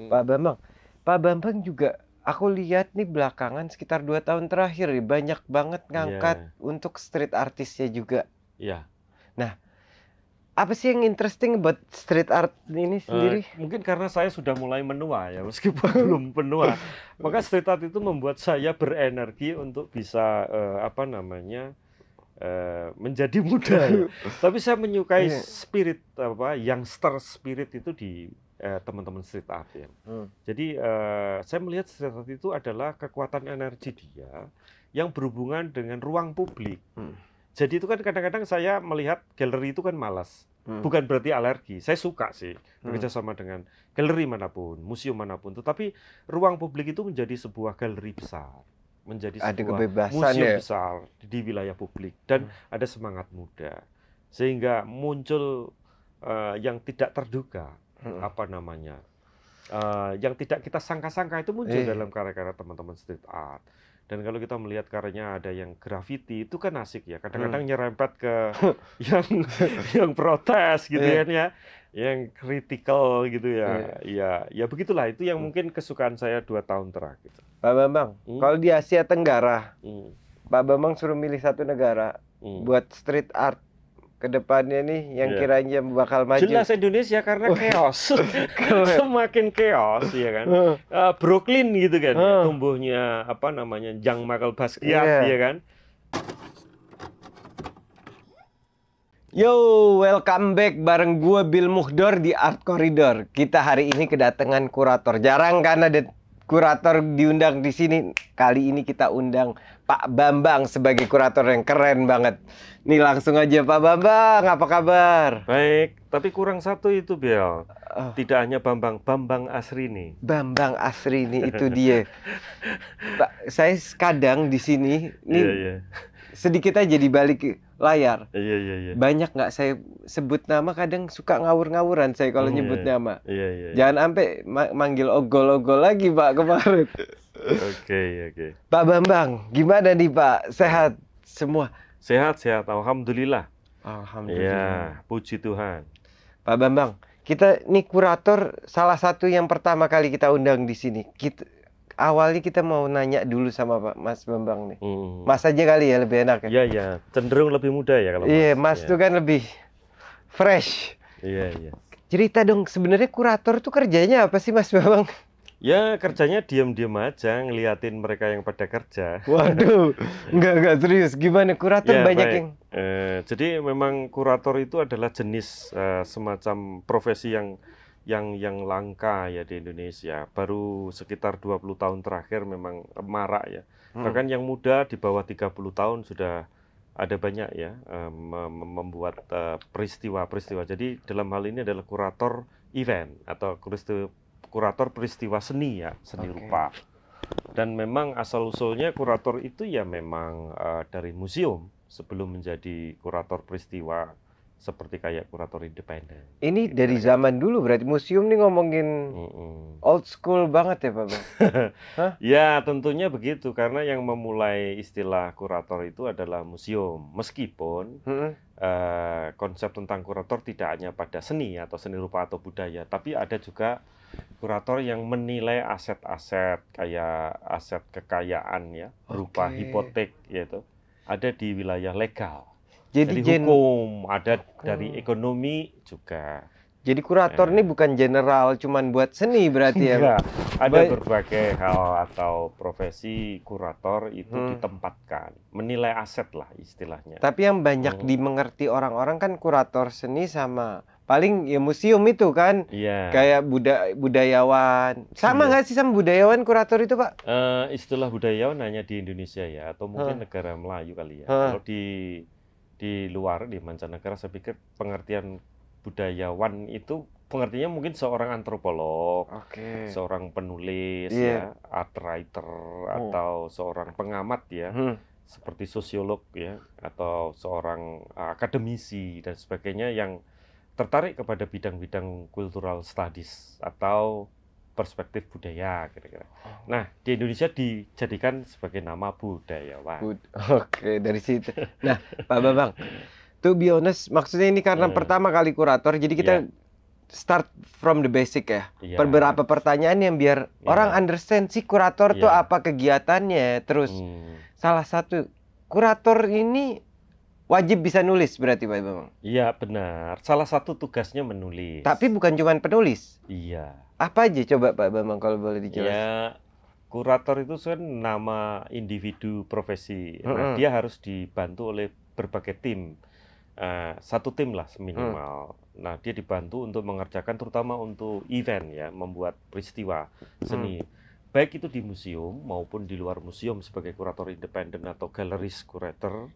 hmm. Pak Bambang. Pak Bambang juga aku lihat nih belakangan sekitar dua tahun terakhir nih banyak banget iya. ngangkat yeah. untuk street artisnya juga. Iya. Yeah. Nah, apa sih yang interesting buat street art ini eh, sendiri? Uh, mungkin karena saya sudah mulai menua ya, meskipun belum menua. Maka street art itu membuat saya berenergi untuk bisa uh, apa namanya? Eh, menjadi muda. Tapi saya menyukai iya. spirit apa youngster spirit itu di Eh, teman-teman street art ya. Hmm. Jadi uh, saya melihat street art itu adalah kekuatan energi dia yang berhubungan dengan ruang publik. Hmm. Jadi itu kan kadang-kadang saya melihat galeri itu kan malas. Hmm. Bukan berarti alergi. Saya suka sih hmm. bekerja sama dengan galeri manapun, museum manapun. Tetapi ruang publik itu menjadi sebuah galeri besar, menjadi ada sebuah museum ya? besar di wilayah publik dan hmm. ada semangat muda. Sehingga muncul uh, yang tidak terduga hmm. apa namanya uh, yang tidak kita sangka-sangka itu muncul eh. dalam karya-karya teman-teman street art dan kalau kita melihat karyanya ada yang graffiti itu kan asik ya kadang-kadang hmm. nyerempet ke yang yang protes gitu iya. kan ya yang kritikal gitu ya eh. ya ya begitulah itu yang hmm. mungkin kesukaan saya dua tahun terakhir Pak Bambang hmm. kalau di Asia Tenggara hmm. Pak Bambang suruh milih satu negara hmm. buat street art kedepannya nih yang yeah. kiranya bakal maju. Jelas Indonesia karena oh. chaos, semakin chaos ya kan. Uh. Brooklyn gitu kan, uh. tumbuhnya apa namanya, Jang Michael Basquiat yeah. ya iya kan. Yo, welcome back bareng gue Bill Muhdor di Art Corridor. Kita hari ini kedatangan kurator. Jarang karena kurator diundang di sini. Kali ini kita undang Pak Bambang sebagai kurator yang keren banget. Nih langsung aja Pak Bambang, apa kabar? Baik, tapi kurang satu itu Bel. Oh. Tidak hanya Bambang, Bambang Asrini. Bambang Asrini itu dia. Pak, saya kadang di sini, nih yeah, yeah sedikit aja di balik layar. Iya iya iya. Banyak nggak saya sebut nama kadang suka ngawur-ngawuran saya kalau hmm, nyebut iya. nama. Iya iya. iya. Jangan sampai ma manggil ogol-ogol lagi Pak kemarin. Oke okay, oke. Okay. Pak Bambang, gimana nih Pak? Sehat semua? Sehat sehat. Alhamdulillah. Alhamdulillah. Ya, puji Tuhan. Pak Bambang, kita nih kurator salah satu yang pertama kali kita undang di sini. Kita awalnya kita mau nanya dulu sama Pak Mas Bambang nih. Hmm. Mas aja kali ya lebih enak ya. Iya iya, cenderung lebih muda ya kalau iya, mas. Iya, Mas, itu ya. kan lebih fresh. Iya iya. Cerita dong sebenarnya kurator itu kerjanya apa sih Mas Bambang? Ya kerjanya diam-diam aja ngeliatin mereka yang pada kerja. Waduh, nggak nggak serius. Gimana kurator ya, banyak baik. yang? Eh, jadi memang kurator itu adalah jenis eh, semacam profesi yang yang yang langka ya di Indonesia. Baru sekitar 20 tahun terakhir memang eh, marak ya. Hmm. Bahkan yang muda di bawah 30 tahun sudah ada banyak ya eh, membuat eh, peristiwa-peristiwa. Jadi dalam hal ini adalah kurator event atau kurator peristiwa seni ya, seni okay. rupa. Dan memang asal usulnya kurator itu ya memang dari museum sebelum menjadi kurator peristiwa seperti kayak kurator independen. Ini gitu dari kan. zaman dulu berarti museum nih ngomongin mm -mm. old school banget ya Pak Bang. ya tentunya begitu karena yang memulai istilah kurator itu adalah museum meskipun mm uh, konsep tentang kurator tidak hanya pada seni atau seni rupa atau budaya tapi ada juga kurator yang menilai aset-aset kayak aset kekayaan ya berupa okay. hipotek yaitu ada di wilayah legal jadi dari gen... hukum ada dari ekonomi juga jadi kurator ya. ini bukan general cuman buat seni berarti ya Enggak. ada Baik. berbagai hal atau profesi kurator itu hmm. ditempatkan menilai aset lah istilahnya tapi yang banyak hmm. dimengerti orang-orang kan kurator seni sama paling ya museum itu kan ya. kayak buda budayawan sama iya. nggak sih sama budayawan kurator itu pak uh, istilah budayawan hanya di Indonesia ya atau mungkin huh. negara Melayu kali ya huh. kalau di di luar di mancanegara saya pikir pengertian budayawan itu pengertinya mungkin seorang antropolog, okay. seorang penulis yeah. ya, art writer oh. atau seorang pengamat ya. Hmm seperti sosiolog ya atau seorang eh, akademisi dan sebagainya yang tertarik kepada bidang-bidang cultural studies atau perspektif budaya kira-kira. Oh. Nah, di Indonesia dijadikan sebagai nama budayawan. Bud Oke, dari situ. Nah, Pak Bambang, to be maksudnya ini karena hmm. pertama kali kurator, jadi kita yeah. start from the basic ya. Yeah. Iya. Beberapa pertanyaan yang biar yeah. orang understand si kurator yeah. tuh iya. apa kegiatannya. Terus hmm. salah satu kurator ini wajib bisa nulis berarti Pak Bambang. Iya benar. Salah satu tugasnya menulis. Tapi bukan cuma penulis. Iya. Apa aja coba Pak Bambang kalau boleh dijelaskan? Ya, kurator itu kan nama individu profesi. -hmm. dia harus dibantu oleh berbagai tim. Uh, satu tim lah minimal. Hmm. Nah, dia dibantu untuk mengerjakan terutama untuk event ya, membuat peristiwa mm. seni. Hmm. Baik itu di museum maupun di luar museum sebagai kurator independen atau galeris kurator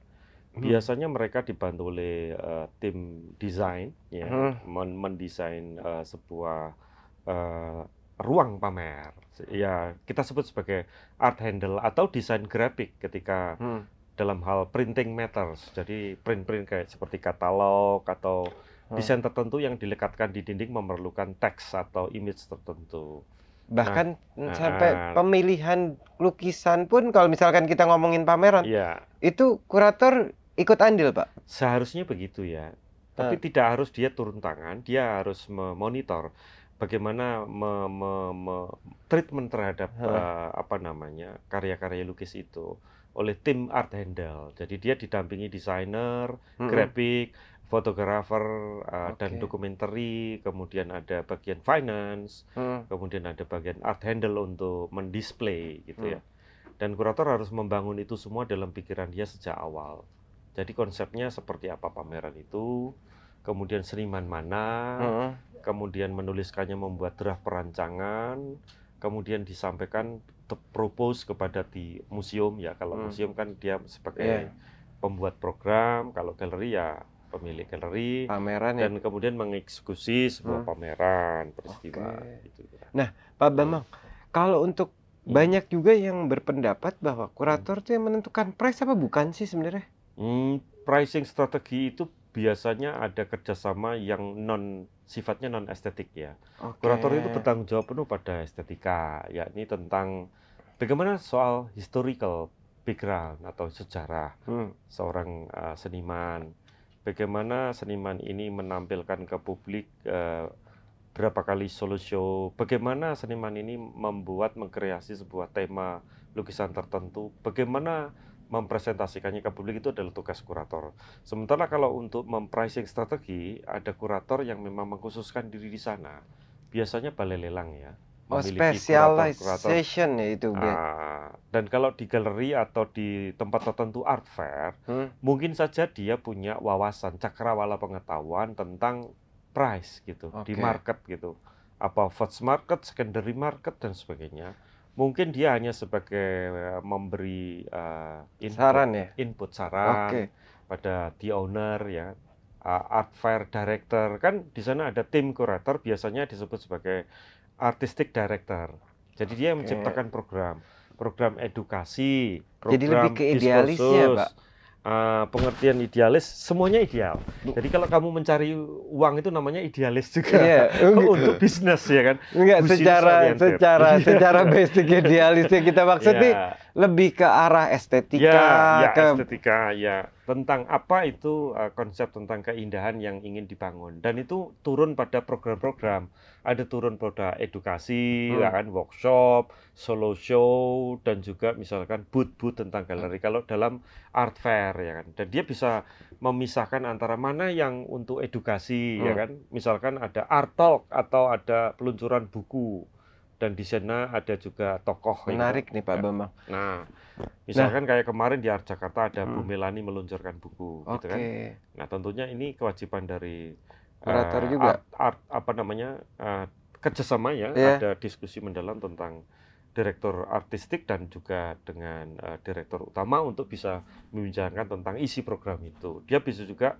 hmm. biasanya mereka dibantu oleh uh, tim desain ya hmm. men mendesain uh, sebuah uh, ruang pamer ya kita sebut sebagai art handle atau desain grafik ketika hmm. dalam hal printing matters jadi print-print kayak seperti katalog atau hmm. desain tertentu yang dilekatkan di dinding memerlukan teks atau image tertentu bahkan nah, sampai nah, pemilihan lukisan pun kalau misalkan kita ngomongin pameran ya. itu kurator ikut andil pak seharusnya begitu ya tapi uh. tidak harus dia turun tangan dia harus memonitor bagaimana me, me, me, treatment terhadap uh. Uh, apa namanya karya-karya lukis itu oleh tim art handle jadi dia didampingi desainer mm -hmm. graphic, fotografer uh, eh, okay. dan dokumentari, kemudian ada bagian finance, hmm. kemudian ada bagian art handle untuk mendisplay gitu hmm. ya. Dan kurator harus membangun itu semua dalam pikiran dia sejak awal. Jadi konsepnya seperti apa pameran itu, kemudian seniman mana, uh -huh. kemudian menuliskannya membuat draft perancangan, kemudian disampaikan propose kepada di museum ya. Kalau hmm. museum kan dia sebagai yeah. pembuat program, kalau galeri ya pemilik galeri pameran dan ya? kemudian mengeksekusi sebuah hmm. pameran peristiwa okay. gitu ya. Nah, Pak Bambang, kalau untuk hmm. banyak juga yang berpendapat bahwa kurator itu yang menentukan price apa bukan sih sebenarnya? Hmm, pricing strategi itu biasanya ada kerjasama yang non sifatnya non estetik ya. Okay. Kurator itu bertanggung jawab penuh pada estetika, yakni tentang bagaimana soal historical background atau sejarah hmm. seorang uh, seniman, bagaimana seniman ini menampilkan ke publik uh, berapa kali solo show, bagaimana seniman ini membuat mengkreasi sebuah tema lukisan tertentu, bagaimana mempresentasikannya ke publik itu adalah tugas kurator. Sementara kalau untuk mempricing strategi, ada kurator yang memang mengkhususkan diri di sana. Biasanya balai lelang ya. Oh, specialization kurator, ya itu. Ah, dan kalau di galeri atau di tempat tertentu art fair, hmm? mungkin saja dia punya wawasan cakrawala pengetahuan tentang price gitu, okay. di market gitu. Apa first market, secondary market dan sebagainya mungkin dia hanya sebagai eh, memberi uh, input, saran ya input saran okay. pada the owner ya uh, art fair director kan di sana ada tim kurator biasanya disebut sebagai artistic director jadi dia okay. menciptakan program program edukasi program jadi lebih ke idealis ya pak uh, pengertian idealis semuanya ideal. Jadi kalau kamu mencari uang itu namanya idealis juga yeah. Iya. untuk bisnis ya kan. Enggak Business secara oriented. secara iya. secara basic idealisnya kita maksud yeah. lebih ke arah estetika yeah, yeah, ke estetika ya. Yeah tentang apa itu uh, konsep tentang keindahan yang ingin dibangun dan itu turun pada program-program ada turun pada edukasi hmm. kan workshop solo show dan juga misalkan booth-booth tentang galeri kalau dalam art fair ya kan dan dia bisa memisahkan antara mana yang untuk edukasi ya hmm. ya kan misalkan ada art talk atau ada peluncuran buku dan di sana ada juga tokoh menarik yang, nih Pak ya. Bambang. Nah, misalkan nah. kayak kemarin di Jakarta ada hmm. Bu Melani meluncurkan buku, okay. gitu kan. Nah, tentunya ini kewajiban dari eh, kurator uh, juga art, art, apa namanya uh, ya yeah. ada diskusi mendalam tentang direktur artistik dan juga dengan uh, direktur utama untuk bisa membicarakan tentang isi program itu. Dia bisa juga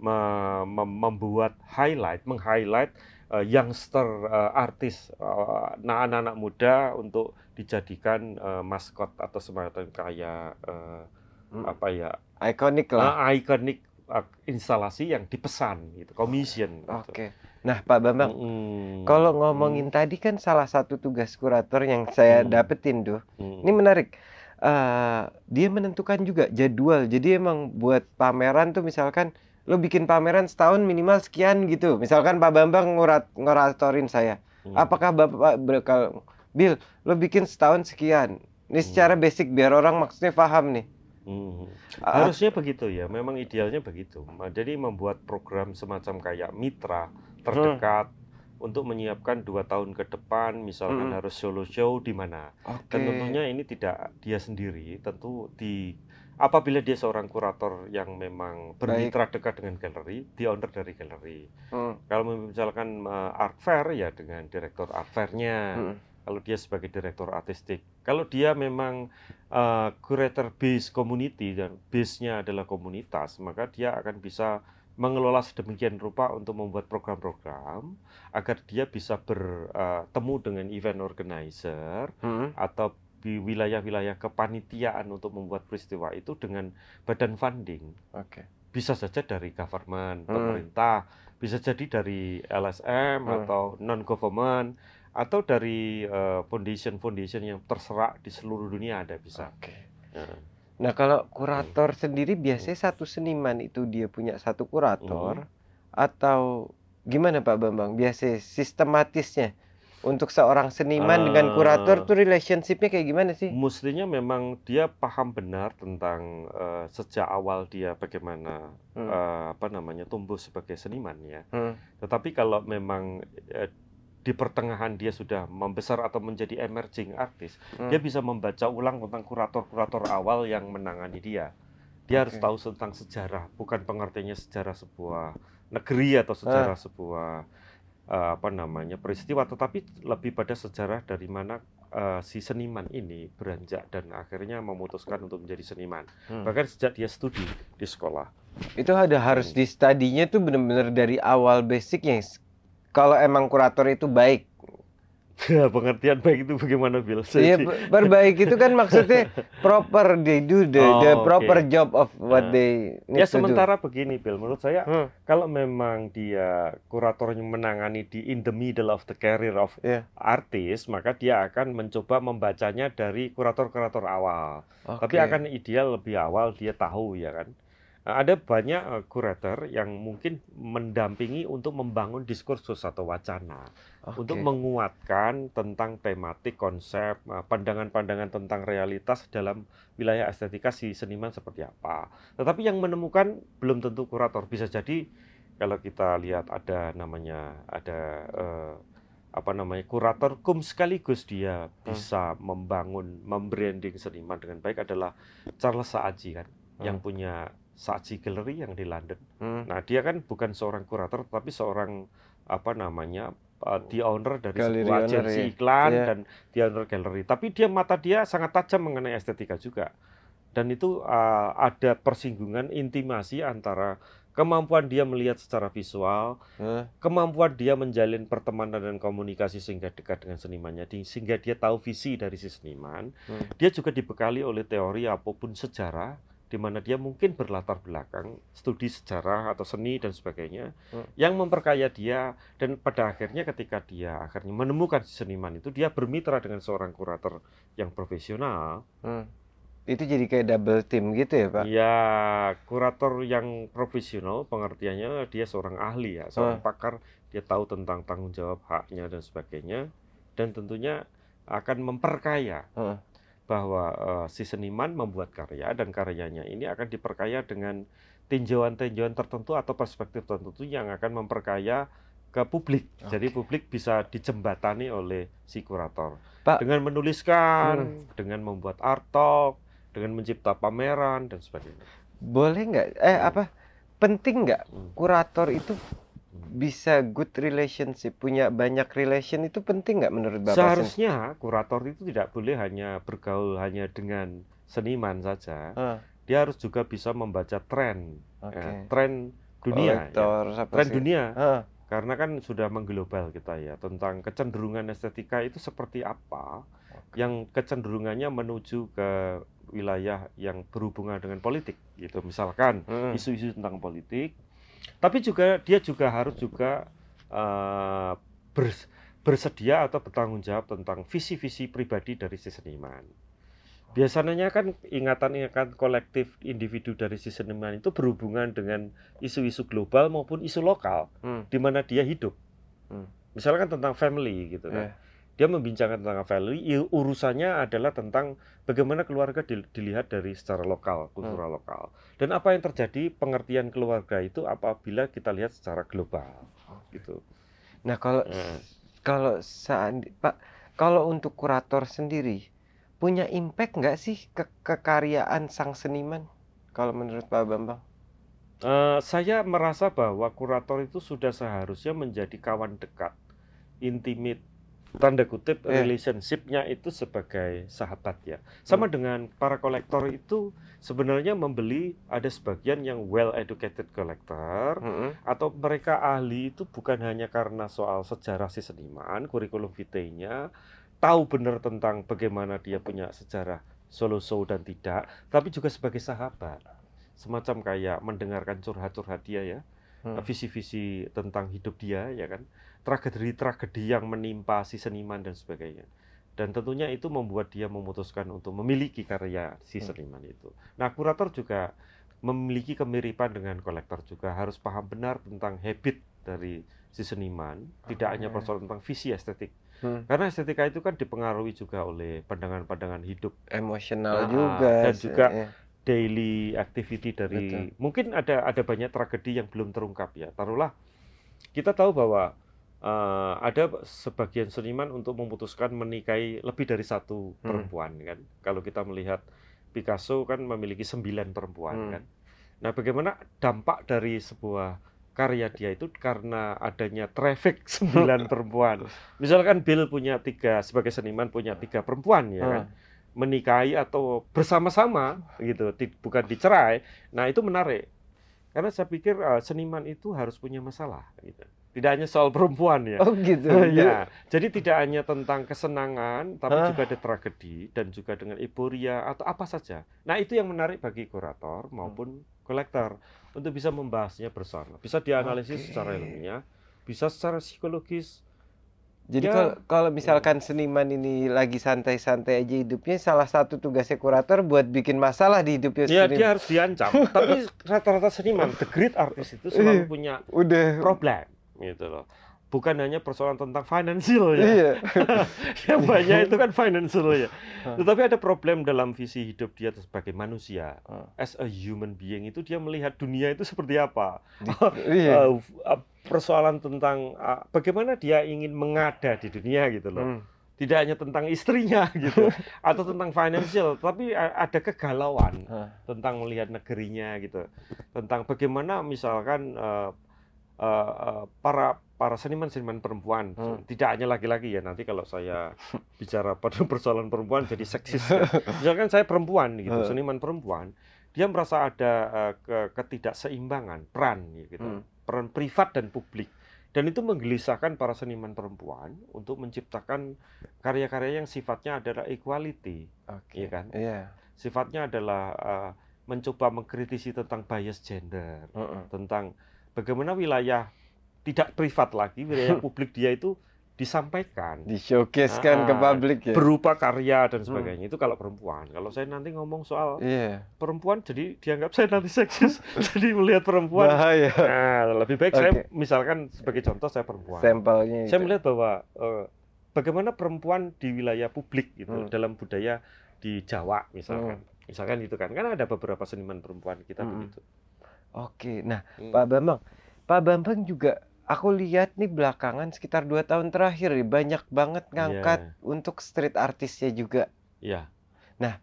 membuat highlight, meng-highlight uh, youngster uh, artis eh, nah, anak-anak uh, anak muda untuk dijadikan uh, maskot atau semacam kayak uh, hmm. apa ya ikonik lah uh, ikonik uh, instalasi yang dipesan gitu commission gitu. oke okay. gitu. nah Pak Bambang hmm. kalau ngomongin hmm. tadi kan salah satu tugas kurator yang saya hmm. dapetin tuh hmm. ini menarik Uh, dia menentukan juga jadwal jadi emang buat pameran tuh misalkan lo bikin pameran setahun minimal sekian gitu. Misalkan Pak Bambang ngorat ngoratorin saya. Hmm. Apakah Bapak bakal Bill, lo bikin setahun sekian. Ini hmm. secara basic biar orang maksudnya paham nih. Hmm. Ah, ah. Harusnya begitu ya, memang idealnya begitu. Jadi membuat program semacam kayak mitra terdekat hmm. untuk menyiapkan dua tahun ke depan, misalkan hmm. harus solo show di mana. Okay. tentunya ini tidak dia sendiri, tentu di apabila dia seorang kurator yang memang bermitra dekat dengan galeri, dia owner dari galeri. Hmm. Kalau misalkan uh, art fair ya dengan direktur art fairnya. Hmm. Kalau dia sebagai direktur artistik, kalau dia memang uh, curator base community dan base-nya adalah komunitas, maka dia akan bisa mengelola sedemikian rupa untuk membuat program-program agar dia bisa bertemu eh, dengan event organizer hmm. atau di wilayah-wilayah kepanitiaan untuk membuat peristiwa itu dengan badan funding. Oke. Okay. Bisa saja dari government, hmm. pemerintah, bisa jadi dari LSM hmm. atau non government atau dari foundation eh, foundation-foundation yang terserak di seluruh dunia ada bisa. Oke. Okay. Hmm. Nah, kalau kurator hmm. sendiri biasanya hmm. satu seniman itu dia punya satu kurator hmm. atau gimana Pak Bambang? Biasanya sistematisnya untuk seorang seniman uh, dengan eh, kurator tuh relationshipnya kayak gimana sih? Mestinya memang dia paham benar tentang uh, sejak awal dia bagaimana hmm. uh, apa namanya tumbuh sebagai seniman ya. Hmm. Tetapi kalau memang uh, di pertengahan dia sudah membesar atau menjadi emerging artis, hmm. dia bisa membaca ulang tentang kurator-kurator awal yang menangani dia. Dia okay. harus tahu tentang sejarah, bukan pengertiannya sejarah sebuah negeri atau sejarah uh. sebuah uh, apa namanya peristiwa tetapi lebih pada sejarah dari mana uh, si seniman ini beranjak dan akhirnya memutuskan untuk menjadi seniman hmm. bahkan sejak dia studi di sekolah itu ada harus hmm. di studinya tuh benar-benar dari awal basicnya kalau emang kurator itu baik Ya, pengertian baik itu bagaimana Bill? Iya, perbaik itu kan maksudnya proper they do the, oh, the proper okay. job of what nah. they need Ya sementara do. begini Bill, menurut saya hmm. kalau memang dia kuratornya menangani di in the middle of the career of yeah. artis, maka dia akan mencoba membacanya dari kurator-kurator awal. Okay. Tapi akan ideal lebih awal dia tahu ya kan ada banyak eh, kurator yang mungkin mendampingi untuk membangun diskursus atau wacana okay. untuk menguatkan tentang tematik konsep eh, pandangan-pandangan tentang realitas dalam wilayah estetika si seniman seperti apa tetapi yang menemukan belum tentu kurator bisa jadi kalau kita lihat ada namanya ada eh, apa namanya kurator kum sekaligus dia hmm. bisa hmm. membangun membranding seniman dengan baik adalah Charles Saaji kan hmm. yang punya Saatchi Gallery yang di London. Hmm. Nah, dia kan bukan seorang kurator tapi seorang apa namanya uh, the owner dari Galeri sebuah agensi iya. iklan yeah. dan the owner gallery. Tapi dia mata dia sangat tajam mengenai estetika juga. Dan itu uh, ada persinggungan intimasi antara kemampuan dia melihat secara visual, hmm. kemampuan dia menjalin pertemanan dan komunikasi sehingga dekat dengan senimannya, sehingga dia tahu visi dari si seniman. Hmm. Dia juga dibekali oleh teori apapun sejarah di mana dia mungkin berlatar belakang studi sejarah atau seni dan sebagainya hmm. yang memperkaya dia dan pada akhirnya ketika dia akhirnya menemukan seniman itu dia bermitra dengan seorang kurator yang profesional hmm. itu jadi kayak double team gitu ya pak? ya kurator yang profesional pengertiannya dia seorang ahli ya seorang hmm. pakar dia tahu tentang tanggung jawab haknya dan sebagainya dan tentunya akan memperkaya hmm bahwa uh, si seniman membuat karya dan karyanya ini akan diperkaya dengan tinjauan-tinjauan tertentu atau perspektif tertentu yang akan memperkaya ke publik. Okay. Jadi publik bisa dijembatani oleh si kurator Pak, dengan menuliskan, hmm. dengan membuat art talk, dengan mencipta pameran dan sebagainya. Boleh nggak? Eh hmm. apa? Penting nggak hmm. kurator itu bisa good relationship, punya banyak relation itu penting nggak menurut Bapak? Seharusnya kurator itu tidak boleh hanya bergaul hanya dengan seniman saja. Uh. Dia harus juga bisa membaca tren. Okay. Ya, tren dunia. ya. Tren dunia. Uh. Karena kan sudah mengglobal kita ya tentang kecenderungan estetika itu seperti apa okay. yang kecenderungannya menuju ke wilayah yang berhubungan dengan politik gitu. Misalkan hmm. isu-isu hmm. tentang politik tapi juga dia juga harus juga uh, eh, ber, bersedia atau bertanggung jawab tentang visi-visi pribadi dari si seniman. Biasanya kan ingatan-ingatan kolektif individu dari si seniman itu berhubungan dengan isu-isu global maupun isu lokal hmm. di mana dia hidup. Hmm. Misalkan tentang family gitu kan. Eh dia membincangkan tentang value urusannya adalah tentang bagaimana keluarga dilihat dari secara lokal kultural hmm. lokal dan apa yang terjadi pengertian keluarga itu apabila kita lihat secara global gitu nah kalau hmm. kalau saat pak kalau untuk kurator sendiri punya impact nggak sih ke kekaryaan sang seniman kalau menurut pak bambang uh, saya merasa bahwa kurator itu sudah seharusnya menjadi kawan dekat intimate tanda kutip yeah. relationshipnya itu sebagai sahabat ya sama hmm. dengan para kolektor itu sebenarnya membeli ada sebagian yang well educated kolektor hmm. atau mereka ahli itu bukan hanya karena soal sejarah si seniman kurikulum vitae-nya tahu benar tentang bagaimana dia punya sejarah solo show dan tidak tapi juga sebagai sahabat semacam kayak mendengarkan curhat-curhat dia ya Hmm. visi-visi tentang hidup dia ya kan tragedi-tragedi yang menimpa si seniman dan sebagainya dan tentunya itu membuat dia memutuskan untuk memiliki karya si hmm. seniman itu nah kurator juga memiliki kemiripan dengan kolektor juga harus paham benar tentang habit dari si seniman tidak hanya persoalan tentang visi estetik Hmm. Karena estetika itu kan dipengaruhi juga oleh pandangan-pandangan hidup, emosional nah, juga dan juga iya daily activity dari Betul. mungkin ada ada banyak tragedi yang belum terungkap ya taruhlah kita tahu bahwa uh, ada sebagian seniman untuk memutuskan menikahi lebih dari satu hmm. perempuan kan kalau kita melihat Picasso kan memiliki sembilan perempuan hmm. kan nah bagaimana dampak dari sebuah karya dia itu karena adanya traffic sembilan perempuan misalkan Bill punya tiga sebagai seniman punya tiga perempuan ya kan. hmm. kan menikahi atau bersama-sama gitu, bukan dicerai. Nah itu menarik karena saya pikir uh, seniman itu harus punya masalah gitu. Tidak hanya soal perempuan ya. Oh gitu. ya. Jadi tidak hanya tentang kesenangan, tapi huh? juga ada tragedi dan juga dengan euforia atau apa saja. Nah, itu yang menarik bagi kurator maupun kolektor untuk bisa membahasnya bersama. Bisa dianalisis okay. secara ilmiah, bisa secara psikologis, jadi ya. kalau misalkan seniman ini lagi santai-santai aja hidupnya, salah satu tugasnya kurator buat bikin masalah di hidupnya ya, sendiri. seniman. dia harus diancam. Tapi rata-rata seniman, the great artist itu selalu iya. punya Udah. problem gitu loh bukan hanya persoalan tentang financial ya. Iya. yang banyak itu kan financial ya. Tetapi ada problem dalam visi hidup dia sebagai manusia. As a human being itu dia melihat dunia itu seperti apa. Iya. Eh, eh, persoalan tentang eh, bagaimana dia ingin mengada di dunia gitu loh. Hmm. Tidak hanya tentang istrinya gitu atau tentang financial, tapi ada kegalauan tentang melihat negerinya gitu. Tentang bagaimana misalkan uh, para para seniman-seniman perempuan. Hmm. Tidak hanya laki-laki ya, nanti kalau saya bicara pada persoalan perempuan jadi seksis. Ya. Misalkan saya perempuan gitu, hmm. seniman perempuan, dia merasa ada uh, ke ketidakseimbangan peran ya gitu. Hmm. Peran privat dan publik. Dan itu menggelisahkan para seniman perempuan untuk menciptakan karya-karya yang sifatnya adalah equality. Okay. Ya kan? Yeah. Sifatnya adalah uh, mencoba mengkritisi tentang bias gender, uh -uh. tentang bagaimana wilayah tidak privat lagi, wilayah publik dia itu disampaikan, disyokeskan ah, ke publik ya. Berupa karya dan hmm. sebagainya. Hmm. Itu kalau perempuan. Kalau saya nanti ngomong soal yeah. perempuan jadi dianggap saya nanti seksis. jadi melihat perempuan Bahaya. Nah, lebih baik okay. saya misalkan sebagai contoh saya perempuan. Sampelnya Saya melihat bahwa uh, bagaimana perempuan di wilayah publik gitu hmm. dalam budaya di Jawa misalkan. Hmm. Misalkan itu kan. Karena ada beberapa seniman perempuan kita hmm. begitu. Oke, nah hmm. Pak Bambang, Pak Bambang juga aku lihat nih belakangan sekitar dua tahun terakhir banyak banget ngangkat yeah. untuk street artisnya juga. Iya. Yeah. Nah,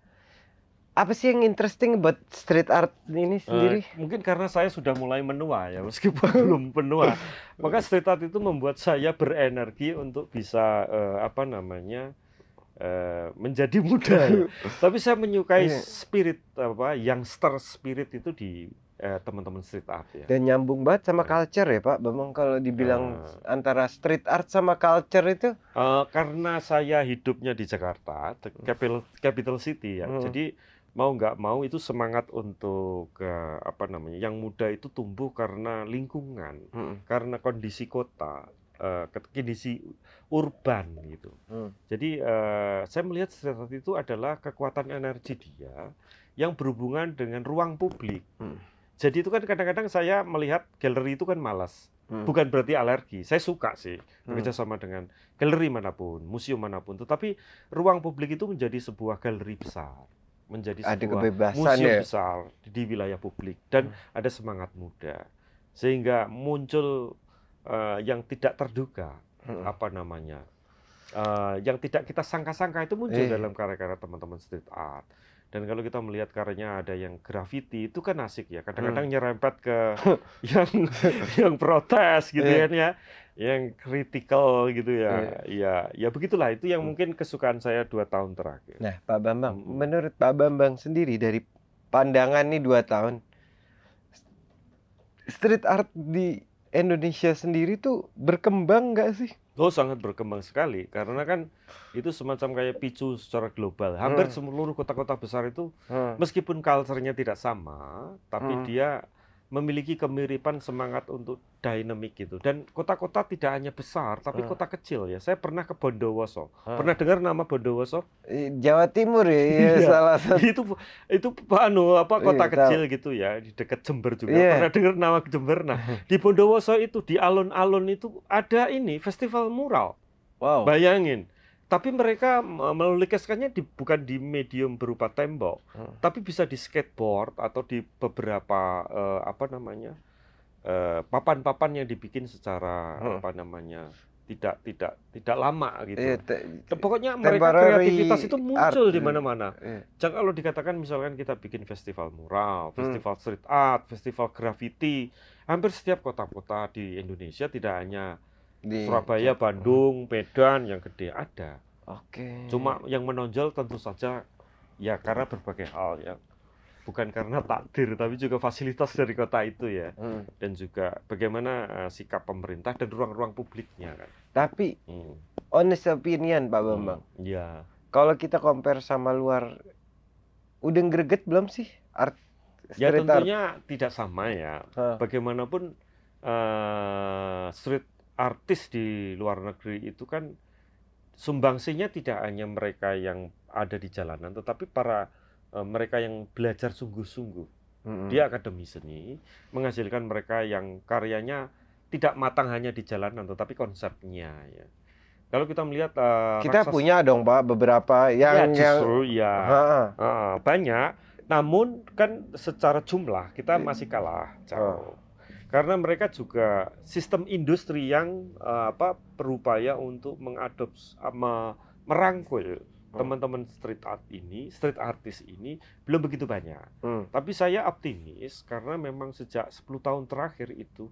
apa sih yang interesting buat street art ini eh, sendiri? Uh, mungkin karena saya sudah mulai menua ya, meskipun belum menua. Maka street art itu membuat saya berenergi untuk bisa uh, apa namanya eh, menjadi muda. Tapi saya menyukai iya. spirit apa, youngster spirit itu di eh, teman-teman street art ya. Dan nyambung banget sama eh. culture ya Pak. Memang kalau dibilang uh, antara street art sama culture itu uh, karena saya hidupnya di Jakarta, hmm. capital capital city ya. Hmm. Jadi mau nggak mau itu semangat untuk uh, apa namanya yang muda itu tumbuh karena lingkungan, hmm. karena kondisi kota kondisi urban gitu. Hmm. Jadi uh, saya melihat street art itu adalah kekuatan energi dia yang berhubungan dengan ruang publik. Hmm jadi itu kan kadang-kadang saya melihat galeri itu kan malas. Hmm. Bukan berarti alergi. Saya suka sih hmm. bekerja sama dengan galeri manapun, museum manapun. Tetapi ruang publik itu menjadi sebuah galeri besar, menjadi ada sebuah museum ya? besar di wilayah publik dan hmm. ada semangat muda. Sehingga muncul uh, yang tidak terduga hmm. apa namanya? Uh, yang tidak kita sangka-sangka itu muncul eh. dalam karya-karya teman-teman street art dan kalau kita melihat karyanya ada yang graffiti itu kan asik ya kadang-kadang hmm. nyerempet ke yang yang protes gitu yeah. Kan ya yang kritikal gitu ya. ya. Ya, ya begitulah itu yang hmm. mungkin kesukaan saya dua tahun terakhir. Nah, Pak Bambang, hmm. menurut Pak Bambang sendiri dari pandangan nih dua tahun, street art di Indonesia sendiri tuh berkembang nggak sih? Oh sangat berkembang sekali karena kan itu semacam kayak picu secara global. Hampir hmm. seluruh kota-kota besar itu hmm. meskipun culture-nya tidak sama, tapi hmm. dia memiliki kemiripan semangat untuk dinamik gitu. Dan kota-kota tidak hanya besar, tapi uh. kota kecil ya. Saya pernah ke Bondowoso. Uh. Pernah dengar nama Bondowoso? Jawa Timur ya, iya, iya. salah satu. itu itu anu apa iya, kota kecil tahu. gitu ya, di dekat Jember juga. Yeah. Pernah dengar nama Jember? Nah, di Bondowoso itu di alun-alun itu ada ini festival mural. Wow. Bayangin tapi mereka melukiskannya di, bukan di medium berupa tembok, hmm. tapi bisa di skateboard atau di beberapa uh, apa namanya papan eh, papan-papan yang dibikin secara hmm. apa namanya tidak tidak tidak lama gitu. Yeah, te- Pokoknya mereka kreativitas itu muncul di gitu. mana-mana. Yeah. Jangan kalau dikatakan misalkan kita bikin festival mural, hmm. festival street art, festival graffiti, hampir setiap kota-kota di Indonesia tidak hanya di Surabaya, Bandung, Medan yang gede ada. Oke. Okay. Cuma yang menonjol tentu saja ya karena berbagai hal ya. Bukan karena takdir tapi juga fasilitas dari kota itu ya. Hmm. Dan juga bagaimana uh, sikap pemerintah dan ruang-ruang publiknya kan. Tapi hmm. honest opinion Pak hmm, Bambang. Hmm. Ya. Kalau kita compare sama luar udah greget belum sih art Ya tentunya art. tidak sama ya. Huh. Bagaimanapun uh, street artis di luar negeri itu kan sumbangsinya tidak hanya mereka yang ada di jalanan, tetapi para e, mereka yang belajar sungguh-sungguh. Mm-hmm. di akademi seni, menghasilkan mereka yang karyanya tidak matang hanya di jalanan, tetapi konsepnya. Ya. Kalau kita melihat e, kita raksasa, punya dong pak beberapa ya, yang ya, justru yang... ya banyak, namun kan secara jumlah kita iya. masih kalah jauh karena mereka juga sistem industri yang uh, apa berupaya untuk mengadopsi uh, merangkul hmm. teman-teman street art ini, street artis ini belum begitu banyak. Hmm. Tapi saya optimis karena memang sejak 10 tahun terakhir itu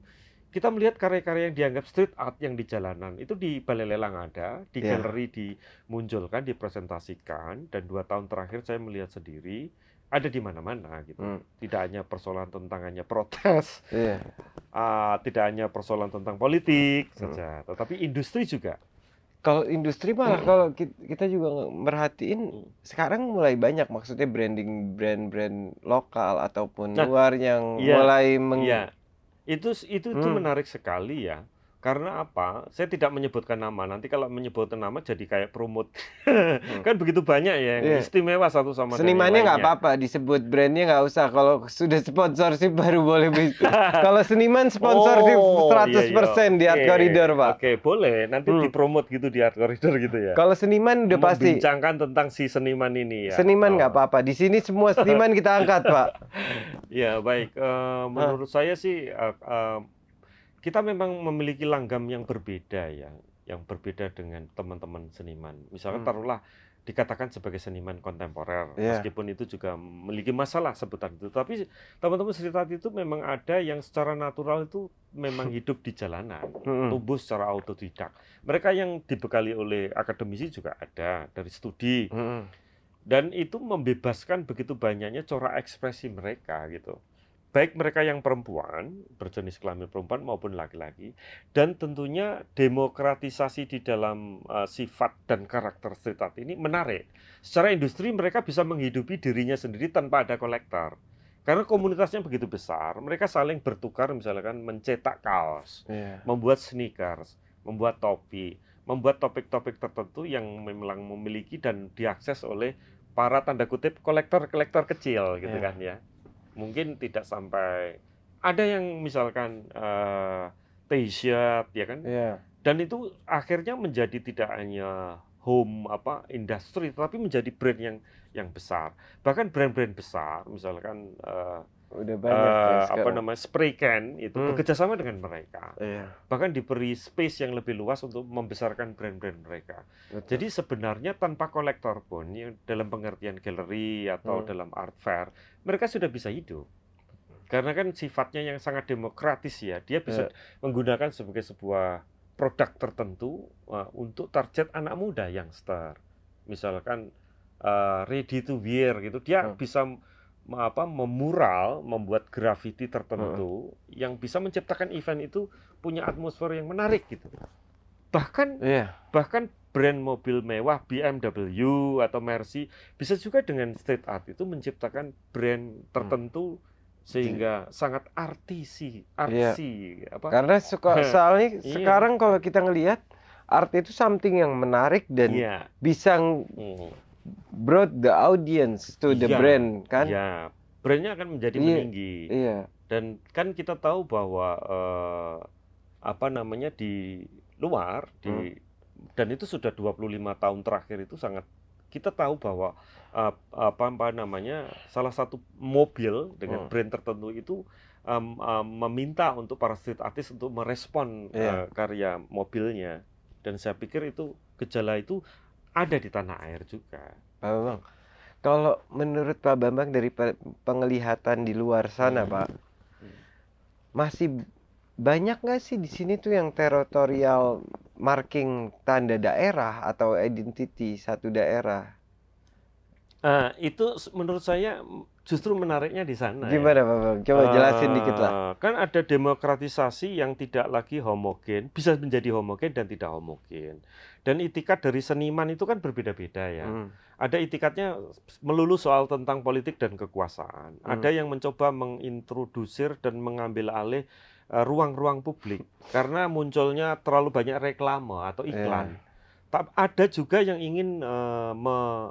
kita melihat karya-karya yang dianggap street art yang di jalanan itu di balai lelang ada, di yeah. galeri dimunculkan, dipresentasikan dan dua tahun terakhir saya melihat sendiri ada di mana-mana gitu. Hmm. Tidak hanya persoalan tentang hanya protes, yeah. Iya. uh, tidak hanya persoalan tentang politik hmm. saja, tetapi industri juga. Kalau industri malah hmm. kalau kita juga merhatiin hmm. sekarang mulai banyak maksudnya branding brand-brand lokal ataupun nah, luar yang yeah, mulai meng yeah. itu itu hmm. menarik sekali ya karena apa? Saya tidak menyebutkan nama. Nanti kalau menyebutkan nama jadi kayak promote. hmm. kan begitu banyak ya yang yeah. istimewa satu sama Senimannya nggak apa-apa, disebut brandnya nggak usah. Kalau sudah sponsor sih baru boleh. kalau seniman sponsor sih oh, iya, iya. seratus persen di Art Corridor, Pak. Oke, okay, boleh. Nanti hmm. dipromot gitu di Art Corridor gitu ya. Kalau seniman udah pasti. Bincangkan tentang si seniman ini ya. Seniman nggak oh. apa-apa. Di sini semua seniman kita angkat, Pak. ya, baik. Uh, menurut huh? saya sih uh, uh, kita memang memiliki langgam yang berbeda ya, yang berbeda dengan teman-teman seniman. Misalkan hmm. taruhlah dikatakan sebagai seniman kontemporer yeah. meskipun itu juga memiliki masalah seputar itu tapi teman-teman cerita itu memang ada yang secara natural itu memang hidup di jalanan hmm. tumbuh secara autodidak mereka yang dibekali oleh akademisi juga ada dari studi hmm. dan itu membebaskan begitu banyaknya corak ekspresi mereka gitu baik mereka yang perempuan berjenis kelamin perempuan maupun laki-laki dan tentunya demokratisasi di dalam uh, sifat dan karakter street art ini menarik. Secara industri mereka bisa menghidupi dirinya sendiri tanpa ada kolektor. Karena komunitasnya begitu besar, mereka saling bertukar misalkan mencetak kaos, yeah. membuat sneakers, membuat topi, membuat topik-topik tertentu yang memang memiliki dan diakses oleh para tanda kutip kolektor-kolektor kecil gitu yeah. kan ya mungkin tidak sampai ada yang misalkan uh, t-shirt ya kan yeah. dan itu akhirnya menjadi tidak hanya home apa industri tapi menjadi brand yang yang besar bahkan brand-brand besar misalkan uh, udah banyak uh, ya apa namanya spray can itu hmm. bekerja sama dengan mereka yeah. bahkan diberi space yang lebih luas untuk membesarkan brand-brand mereka Betul. jadi sebenarnya tanpa kolektor pun ya, dalam pengertian galeri atau hmm. dalam art fair mereka sudah bisa hidup karena kan sifatnya yang sangat demokratis ya dia bisa yeah. menggunakan sebagai sebuah produk tertentu uh, untuk target anak muda yang star misalkan uh, ready to wear gitu dia hmm. bisa apa memural, membuat grafiti tertentu uh. yang bisa menciptakan event itu punya atmosfer yang menarik gitu. Bahkan yeah. bahkan brand mobil mewah BMW atau Mercy bisa juga dengan street art itu menciptakan brand hmm. tertentu hmm. sehingga hmm. sangat artisi, iya. artsy yeah. apa? Karena suka sekali iya. sekarang kalau kita ngelihat art itu something yang menarik dan yeah. bisa hmm brought the audience to the ya, brand kan? Ya, brandnya akan menjadi iya, meninggi. Iya. Dan kan kita tahu bahwa uh, apa namanya di luar di hmm. dan itu sudah 25 tahun terakhir itu sangat kita tahu bahwa uh, apa, apa namanya salah satu mobil dengan hmm. brand tertentu itu um, um, meminta untuk para street artist untuk merespon yeah. Iya. uh, karya mobilnya dan saya pikir itu gejala itu ada di tanah air juga Pak Bambang kalau menurut Pak Bambang dari penglihatan di luar sana hmm. Pak masih banyak nggak sih di sini tuh yang teritorial marking tanda daerah atau identity satu daerah? Uh, itu menurut saya Justru menariknya di sana. Ya. Gimana, ya. Bapak? Coba jelasin uh, dikit lah. Eh, kan ada demokratisasi yang tidak lagi homogen, bisa menjadi homogen dan tidak homogen. Dan itikat dari seniman itu kan berbeda-beda ya. Hmm. Ada itikatnya melulu soal tentang politik dan kekuasaan. Hmm. Ada yang mencoba mengintrodusir dan mengambil alih eh, ruang-ruang uh, publik karena munculnya terlalu banyak reklame atau iklan. Yeah ada juga yang ingin uh,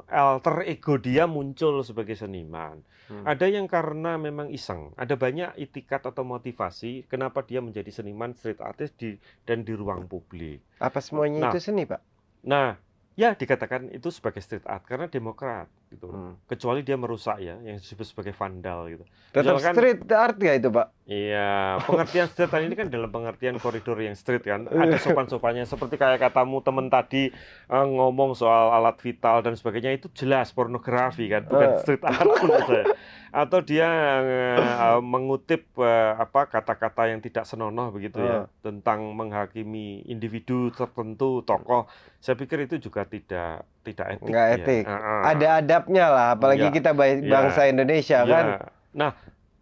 alter ego dia muncul sebagai seniman. Hmm. Ada yang karena memang iseng. Ada banyak itikat atau motivasi kenapa dia menjadi seniman street artist di dan di ruang publik. Apa semuanya nah, itu seni, Pak? Nah, ya dikatakan itu sebagai street art karena demokrat gitu Hmm. Kecuali dia merusak ya, yang disebut sebagai vandal gitu. Tetap Misalkan, street art ya itu, Pak? Iya, pengertian street art ini kan dalam pengertian koridor yang street kan. Iya. Ada sopan-sopannya seperti kayak katamu teman tadi eh, ngomong soal alat vital dan sebagainya itu jelas pornografi kan, bukan eh. street art menurut saya. Atau dia uh, mengutip uh, apa kata-kata yang tidak senonoh begitu uh. ya tentang menghakimi individu tertentu, tokoh. Saya pikir itu juga tidak tidak etik. Ya. etik. ya. Uh, Uh, uh, Ada ada siapnya lah, apalagi ya, kita iya. bangsa ya, Indonesia ya. kan. Nah,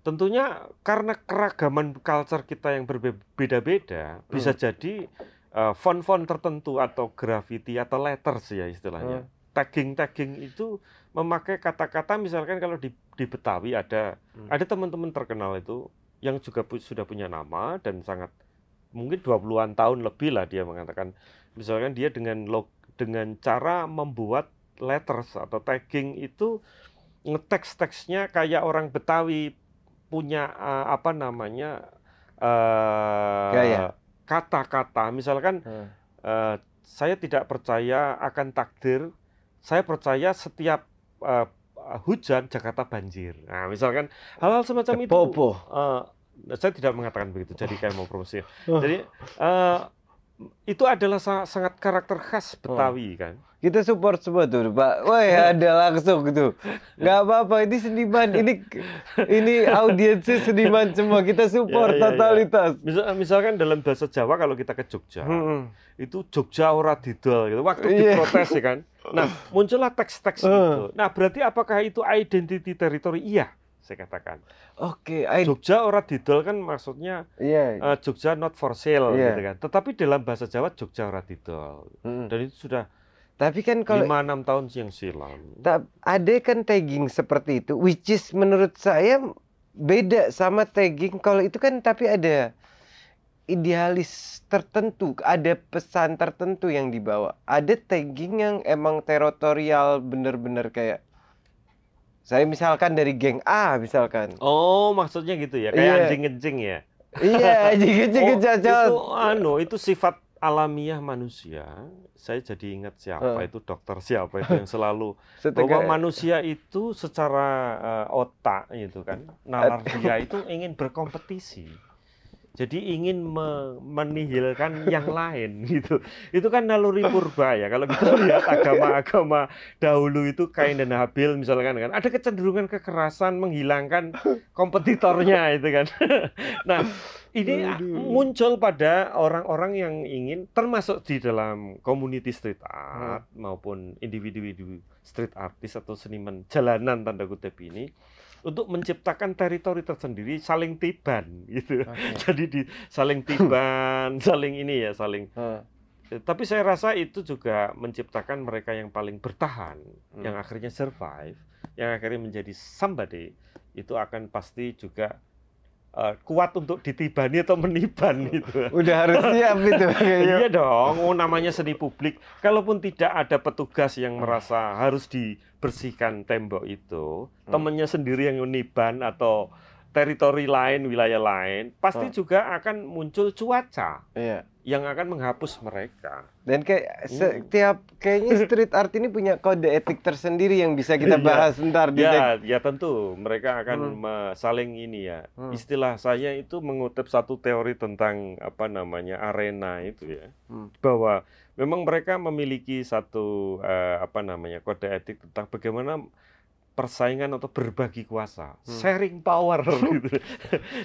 tentunya karena keragaman culture kita yang berbeda-beda, hmm. bisa jadi uh, font-font tertentu atau graffiti atau letters ya istilahnya. Hmm. Tagging-tagging itu memakai kata-kata misalkan kalau di, di Betawi ada hmm. ada teman-teman terkenal itu yang juga pu sudah punya nama dan sangat mungkin 20-an tahun lebih lah dia mengatakan misalkan dia dengan log dengan cara membuat letters atau tagging itu ngeteks-teksnya kayak orang Betawi punya uh, apa namanya uh, kata-kata misalkan hmm. uh, saya tidak percaya akan takdir saya percaya setiap uh, hujan Jakarta banjir nah misalkan hal-hal semacam Kepopo. itu uh, saya tidak mengatakan begitu jadi kayak mau promosi oh. jadi uh, itu adalah sangat sangat karakter khas Betawi oh. kan. Kita support semua tuh, Pak. Wah, ada langsung gitu. Gak apa-apa, ini seniman, ini ini audiensnya seniman semua. Kita support ya, ya, ya. totalitas. Ya. Misal, misalkan dalam bahasa Jawa kalau kita ke Jogja, hmm. itu Jogja ora didol gitu. Waktu yeah. diprotes ya kan. Nah, muncullah teks-teks hmm. itu. Nah, berarti apakah itu identiti teritori? Iya saya katakan. Oke, okay, Jogja ora didol kan maksudnya yeah. Iya. uh, Jogja not for sale yeah. gitu kan. Tetapi dalam bahasa Jawa Jogja ora didol. Mm. Dan itu sudah tapi kan kalau 5 6 tahun yang silam. ada kan tagging seperti itu which is menurut saya beda sama tagging kalau itu kan tapi ada idealis tertentu, ada pesan tertentu yang dibawa. Ada tagging yang emang teritorial bener-bener kayak saya misalkan dari geng A misalkan. Oh, maksudnya gitu ya, kayak yeah. anjing ya. Iya, anjing kencing oh, kecacot. Itu anu, itu sifat alamiah manusia. Saya jadi ingat siapa uh. itu dokter siapa itu yang selalu Setengah... bahwa manusia itu secara uh, otak gitu kan, nalar dia itu ingin berkompetisi jadi ingin me menihilkan yang lain gitu itu kan naluri purba ya kalau kita lihat agama-agama dahulu itu Kain dan Habil misalkan kan ada kecenderungan kekerasan menghilangkan kompetitornya itu kan nah ini muncul pada orang-orang yang ingin termasuk di dalam community street art hmm. maupun individu-individu street artist atau seniman jalanan tanda kutip ini untuk menciptakan teritori tersendiri saling tiban gitu. Okay. Jadi di saling tiban, saling ini ya, saling uh. Tapi saya rasa itu juga menciptakan mereka yang paling bertahan, hmm. yang akhirnya survive, yang akhirnya menjadi somebody, itu akan pasti juga uh, kuat untuk ditibani atau meniban itu. Udah harus siap itu. iya dong, oh, namanya seni publik. Kalaupun tidak ada petugas yang hmm. merasa harus dibersihkan tembok itu, hmm. temennya sendiri yang meniban atau teritori lain, wilayah lain, pasti hmm. juga akan muncul cuaca. Iya yang akan menghapus mereka. Dan kayak hmm. setiap kayaknya street art ini punya kode etik tersendiri yang bisa kita iya. bahas sebentar. ntar di Ya, ya tentu mereka akan hmm. saling ini ya. Hmm. Istilah saya itu mengutip satu teori tentang apa namanya arena itu ya. Hmm. Bahwa memang mereka memiliki satu uh, apa namanya kode etik tentang bagaimana persaingan atau berbagi kuasa, hmm. sharing power gitu.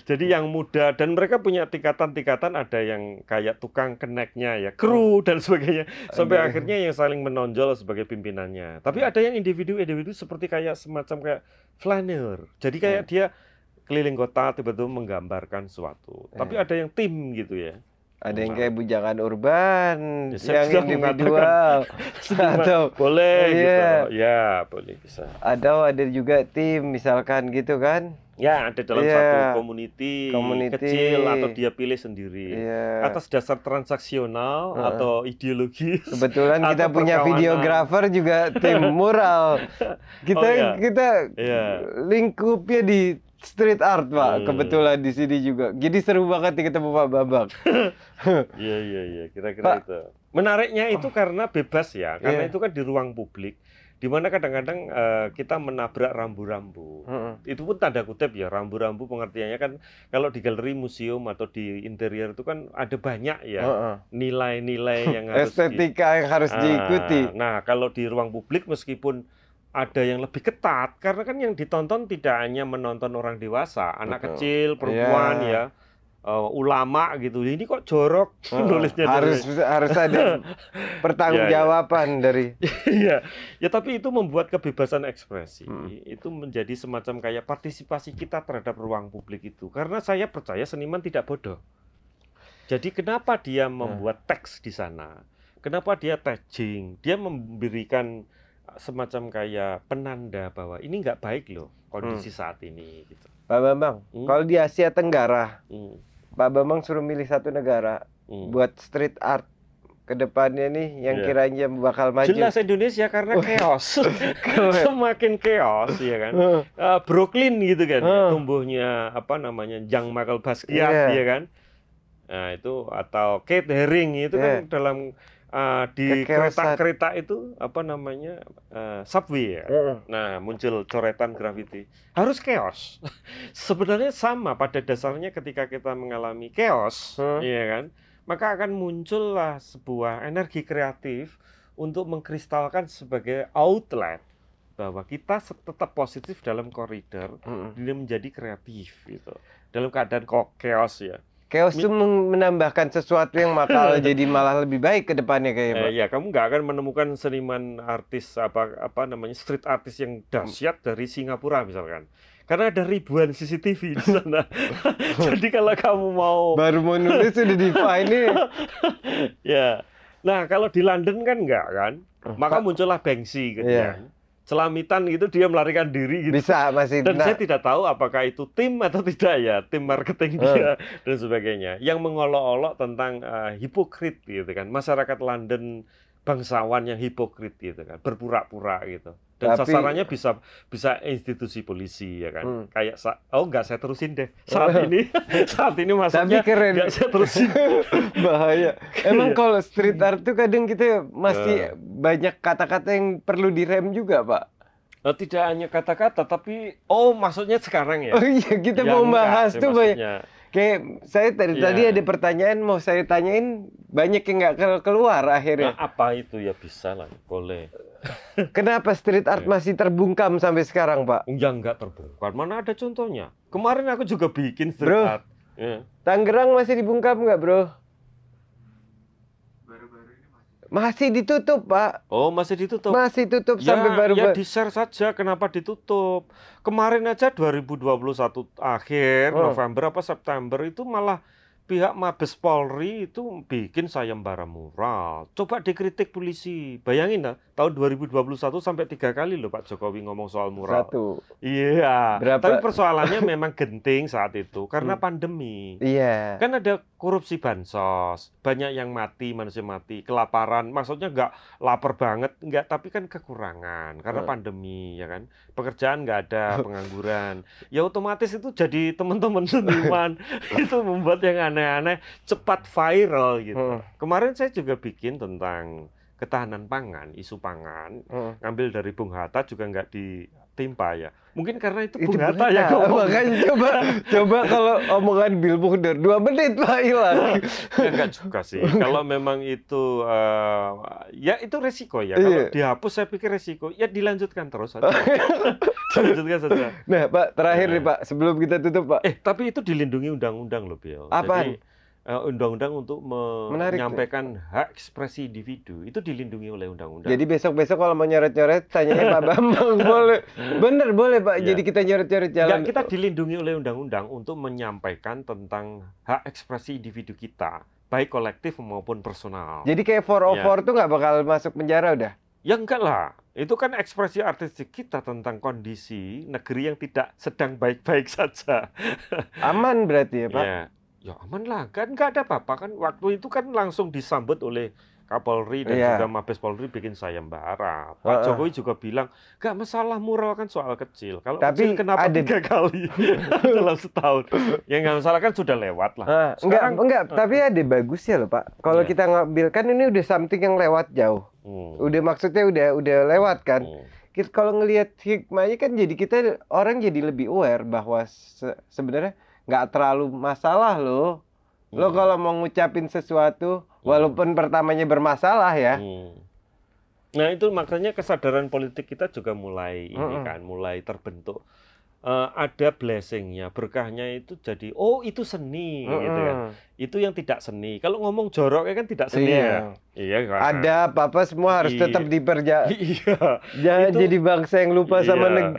Jadi yang muda dan mereka punya tingkatan-tingkatan ada yang kayak tukang keneknya ya, kru hmm. dan sebagainya sampai okay. Iya. akhirnya yang saling menonjol sebagai pimpinannya. Tapi iya. ada yang individu-individu seperti kayak semacam kayak flaneur. Jadi kayak yeah. dia keliling kota tiba-tiba menggambarkan suatu. Yeah. Tapi iya. ada yang tim gitu ya ada yang kayak bujangan urban ya, yang individual atau boleh ya. gitu ya boleh bisa Ada, ada juga tim misalkan gitu kan ya ada dalam yeah. satu community, community kecil atau dia pilih sendiri yeah. atas dasar transaksional uh. atau ideologis kebetulan kita punya videographer juga tim mural kita oh, yeah. kita yeah. lingkupnya di street art pak hmm. kebetulan di sini juga jadi seru banget nih ketemu Pak Babak. iya iya iya kira-kira itu menariknya itu oh. karena bebas ya karena yeah. itu kan di ruang publik di mana kadang-kadang uh, kita menabrak rambu-rambu hmm. itu pun tanda kutip ya rambu-rambu pengertiannya kan kalau di galeri museum atau di interior itu kan ada banyak ya nilai-nilai yang harus estetika di, yang harus ah. diikuti nah kalau di ruang publik meskipun ada yang lebih ketat karena kan yang ditonton tidak hanya menonton orang dewasa, anak kecil, iya. perempuan yeah. ya. Uh, ulama gitu ini kok jorok oh, nulisnya harus dari. harus ada pertanggungjawaban yeah, iya. dari ya ya tapi itu membuat kebebasan ekspresi hmm. itu menjadi semacam kayak partisipasi kita terhadap ruang publik itu karena saya percaya seniman tidak bodoh jadi kenapa dia hmm. membuat teks di sana kenapa dia tagging? dia memberikan semacam kayak penanda bahwa ini nggak baik loh kondisi hmm. saat ini gitu. Pak Bambang, hmm. kalau di Asia Tenggara, hmm. Pak Bambang suruh milih satu negara hmm. buat street art kedepannya nih yang yeah. kiranya bakal maju. Jelas Indonesia karena oh. chaos, semakin chaos ya kan. Uh, Brooklyn gitu kan, hmm. tumbuhnya apa namanya, Jang Michael Basquiat yeah. ya iya kan. Nah itu atau Kate Haring itu yeah. kan iya. dalam uh, di kereta-kereta itu apa namanya uh, subway ya. Uh. Nah muncul coretan graffiti harus chaos. Sebenarnya sama pada dasarnya ketika kita mengalami chaos, uh. ya kan, maka akan muncullah sebuah energi kreatif untuk mengkristalkan sebagai outlet bahwa kita tetap positif dalam koridor, mm -hmm. dia menjadi kreatif gitu. Dalam keadaan kok chaos ya. Chaos itu menambahkan sesuatu yang bakal jadi malah lebih baik ke depannya kayaknya, Pak. Eh, ya, kamu nggak akan menemukan seniman artis apa apa namanya street artis yang hmm. dahsyat dari Singapura misalkan. Karena ada ribuan CCTV di sana. jadi kalau kamu mau baru mau nulis udah di ini. ya. Nah, kalau di London kan nggak kan? Eh, Maka muncullah Banksy gitu. Yeah. Kan? celamitan gitu dia melarikan diri gitu. Bisa masih. Dan nah. saya tidak tahu apakah itu tim atau tidak ya, tim marketing hmm. dia dan sebagainya. Yang mengolok-olok tentang uh, hipokrit gitu kan. Masyarakat London bangsawan yang hipokrit gitu kan, berpura-pura gitu. Dan Tapi, sasarannya bisa bisa institusi polisi ya kan. Hmm. Kayak oh enggak saya terusin deh. Saat ini saat ini maksudnya Tapi Enggak saya terusin. Bahaya. Emang iya. kalau street art tuh kadang kita masih uh. banyak kata-kata yang perlu direm juga, Pak. Oh tidak hanya kata-kata tapi oh maksudnya sekarang ya. Oh iya, kita ya, mau bahas ya tuh banyak Oke, saya dari yeah. tadi iya. ada pertanyaan mau saya tanyain banyak yang nggak keluar akhirnya. Nah, apa itu ya bisa lah, boleh. Kenapa street art iya. masih terbungkam sampai sekarang, Pak? Ya nggak terbungkam. Mana ada contohnya? Kemarin aku juga bikin street bro, art. Yeah. Tangerang masih dibungkam nggak, Bro? Masih ditutup, Pak. Oh, masih ditutup. Masih tutup ya, sampai baru Ya, di-share saja kenapa ditutup. Kemarin aja 2021 akhir oh. November apa September itu malah pihak Mabes Polri itu bikin sayembara mural. Coba dikritik polisi. Bayangin lah, tahun 2021 sampai tiga kali loh Pak Jokowi ngomong soal mural. Satu. Iya. Yeah. Tapi persoalannya memang genting saat itu karena hmm. pandemi. Iya. Kan ada korupsi bansos, banyak yang mati, manusia mati, kelaparan, maksudnya nggak lapar banget, nggak, tapi kan kekurangan karena eh. pandemi ya kan, pekerjaan nggak ada, eh. pengangguran, ya otomatis itu jadi teman-teman seniman eh. itu membuat yang aneh-aneh cepat viral gitu. Kemarin saya juga bikin tentang ketahanan pangan, isu pangan, ngambil dari Bung Hatta juga nggak ditimpa ya Mungkin karena itu bung kata ya Makanya coba coba kalau omongan Bill Mulder dua menit Pak hilang. ya enggak juga sih. kalau memang itu uh, ya itu resiko ya. Kalau yeah. dihapus saya pikir resiko. Ya dilanjutkan terus saja. dilanjutkan saja. Nah Pak terakhir nah. nih Pak sebelum kita tutup Pak. Eh tapi itu dilindungi undang-undang loh Bill. Apa? Jadi, Eh, undang-undang untuk Menarik menyampaikan ya? hak ekspresi individu itu dilindungi oleh undang-undang. Jadi besok-besok kalau mau nyoret-nyoret tanya Pak Bambang boleh. Bener boleh Pak. Ya. Jadi kita nyoret-nyoret jalan. Ya, kita dilindungi oleh undang-undang untuk menyampaikan tentang hak ekspresi individu kita, baik kolektif maupun personal. Jadi kayak 404 ya. tuh nggak bakal masuk penjara udah. Ya enggak lah. Itu kan ekspresi artistik kita tentang kondisi negeri yang tidak sedang baik-baik saja. Aman berarti ya, Pak? Ya ya aman lah kan nggak ada apa-apa kan waktu itu kan langsung disambut oleh Kapolri dan yeah. juga Mabes Polri bikin sayembara. Pak uh, uh. Jokowi juga bilang, nggak masalah mural kan soal kecil. Kalau Tapi kecil kenapa ada... tiga kali dalam setahun? Yang nggak masalah kan sudah lewat lah. Uh, Sekarang, enggak, enggak. Uh. Tapi ada ya loh Pak. Kalau yeah. kita ngambil kan ini udah something yang lewat jauh. Hmm. Udah maksudnya udah udah lewat kan. Hmm. Kalau ngelihat hikmahnya kan jadi kita orang jadi lebih aware bahwa se sebenarnya nggak terlalu masalah lo, Hmm. Lo kalau mau ngucapin sesuatu walaupun hmm. pertamanya bermasalah ya. Hmm. Nah, itu makanya kesadaran politik kita juga mulai hmm. ini kan, mulai terbentuk. Uh, ada blessingnya, berkahnya itu jadi oh itu seni hmm. gitu ya. Itu yang tidak seni. Kalau ngomong jorok ya kan tidak seni iya. ya. Iya kan. Ada apa-apa semua harus iya. tetap diperja. Iya. Jangan itu, jadi bangsa yang lupa iya. sama nah,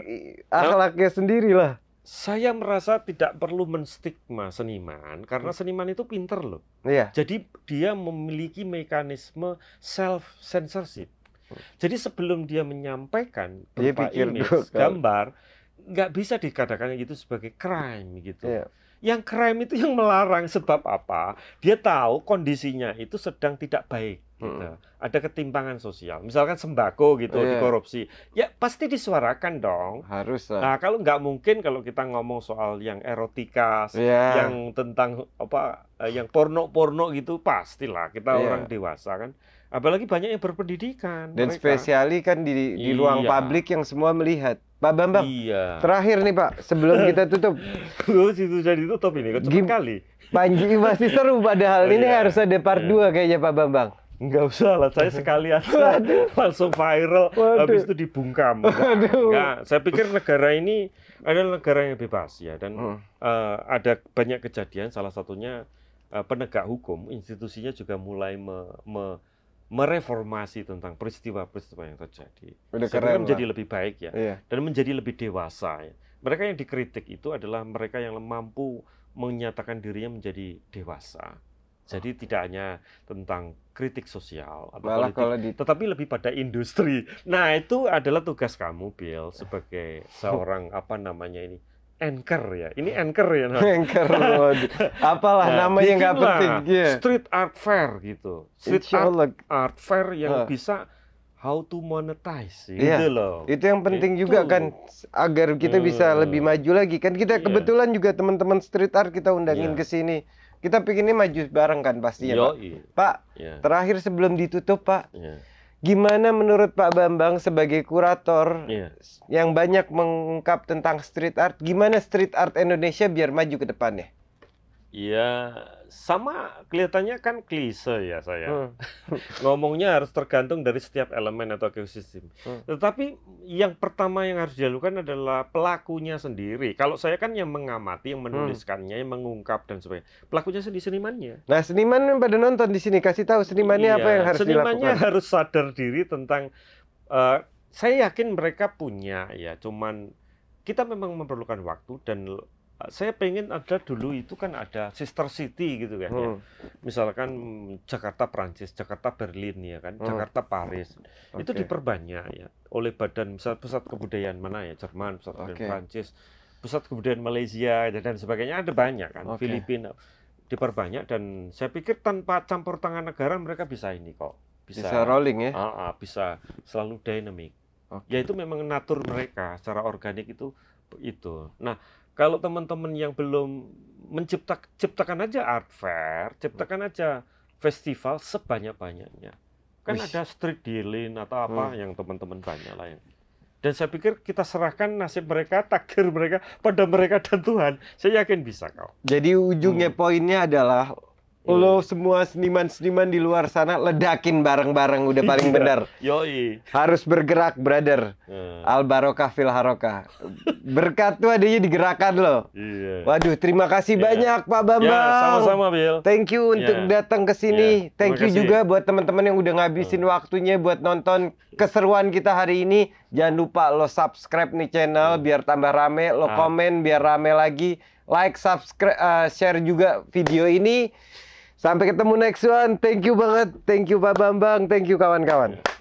akhlaknya sendirilah saya merasa tidak perlu menstigma seniman karena hmm. seniman itu pinter loh. Iya. Jadi dia memiliki mekanisme self censorship. Hmm. Jadi sebelum dia menyampaikan dia pikir image, gambar nggak bisa dikatakan itu sebagai crime gitu. Iya. Yang crime itu yang melarang sebab apa? Dia tahu kondisinya itu sedang tidak baik gitu. Hmm. Ada ketimpangan sosial. Misalkan sembako gitu yeah. dikorupsi. Ya pasti disuarakan dong. Harus lah. Nah, kalau nggak mungkin kalau kita ngomong soal yang erotika, yeah. yang tentang apa eh, yang porno-porno gitu pastilah kita yeah. orang dewasa kan apalagi banyak yang berpendidikan dan mereka. spesiali kan di di iya. ruang publik yang semua melihat Pak Bambang iya. terakhir nih Pak sebelum kita tutup lu situ jadi tutup ini kok kali Panji masih seru padahal oh, ini iya. harus ada part iya. kayaknya Pak Bambang Enggak usah lah, saya sekalian Waduh. langsung viral, Waduh. habis itu dibungkam. Enggak, saya pikir negara ini adalah negara yang bebas ya dan hmm. uh, ada banyak kejadian. Salah satunya uh, penegak hukum, institusinya juga mulai me, me, mereformasi tentang peristiwa-peristiwa yang terjadi. Udah menjadi lebih baik ya, iya. dan menjadi lebih dewasa. Ya. Mereka yang dikritik itu adalah mereka yang mampu menyatakan dirinya menjadi dewasa jadi tidak hanya tentang kritik sosial atau Malah politik, kalau di... tetapi lebih pada industri. Nah itu adalah tugas kamu, Bill, sebagai seorang apa namanya ini anchor ya. Ini anchor ya. Nah. anchor. Apalah nah, yang nggak penting. Yeah. Street art fair gitu. Street art, art fair yang uh. bisa how to monetize gitu yeah. loh. Itu yang penting itu. juga kan agar kita hmm. bisa lebih maju lagi kan. Kita yeah. kebetulan juga teman-teman street art kita undangin yeah. ke sini. Kita pikirnya maju bareng kan pastinya, Yo, Pak. Iya. Pak, yeah. terakhir sebelum ditutup, Pak. Yeah. Gimana menurut Pak Bambang sebagai kurator yeah. yang banyak mengungkap tentang street art, gimana street art Indonesia biar maju ke depannya? Iya, sama kelihatannya kan klise ya saya. Hmm. Ngomongnya harus tergantung dari setiap elemen atau ekosistem. Hmm. Tetapi yang pertama yang harus dilakukan adalah pelakunya sendiri. Kalau saya kan yang mengamati, yang hmm. menuliskannya, yang mengungkap dan sebagainya. Pelakunya sendiri senimannya. Nah, seniman pada nonton di sini kasih tahu senimannya iya, apa yang harus senimannya dilakukan. Senimannya harus sadar diri tentang uh, saya yakin mereka punya ya, cuman kita memang memerlukan waktu dan Eh, saya pengen ada dulu itu kan ada sister city gitu kan ya. hmm. ya. Misalkan Jakarta Prancis, Jakarta Berlin ya kan, hmm. Jakarta Paris. Okay. Itu diperbanyak ya oleh badan pusat pusat kebudayaan mana ya, Jerman, pusat kebudayaan okay. Prancis, pusat kebudayaan Malaysia gitu dan sebagainya ada banyak kan, okay. Filipina diperbanyak dan saya pikir tanpa campur tangan negara mereka bisa ini kok. Bisa, bisa rolling ya. Uh, uh, bisa selalu dinamik Okay. Ya itu memang natur mereka secara organik itu itu. Nah, kalau teman-teman yang belum menciptakan ciptakan aja art fair, ciptakan hmm. aja festival sebanyak-banyaknya. Kan ada street dealing atau apa hmm. yang teman-teman banyak lain. Ya. Dan saya pikir kita serahkan nasib mereka, takdir mereka pada mereka dan Tuhan. Saya yakin bisa kau. Jadi ujungnya hmm. poinnya adalah Iya. lo semua seniman-seniman di luar sana ledakin bareng-bareng udah paling iya. benar. Yoi. Harus bergerak, brother. Hmm. Iya. Al barokah fil harokah. Berkat tuh adanya digerakkan lo. Iya. Waduh, terima kasih yeah. banyak Pak Bambang. Yeah, sama-sama, Bill. Thank you yeah. untuk datang ke sini. Yeah. Thank you juga buat teman-teman yang udah ngabisin hmm. waktunya buat nonton keseruan kita hari ini. Jangan lupa lo subscribe nih channel hmm. biar tambah rame, lo ah. komen biar rame lagi. Like, subscribe, uh, share juga video ini. Sampai ketemu next one. Thank you banget. Thank you Pak Bambang. Thank you kawan-kawan.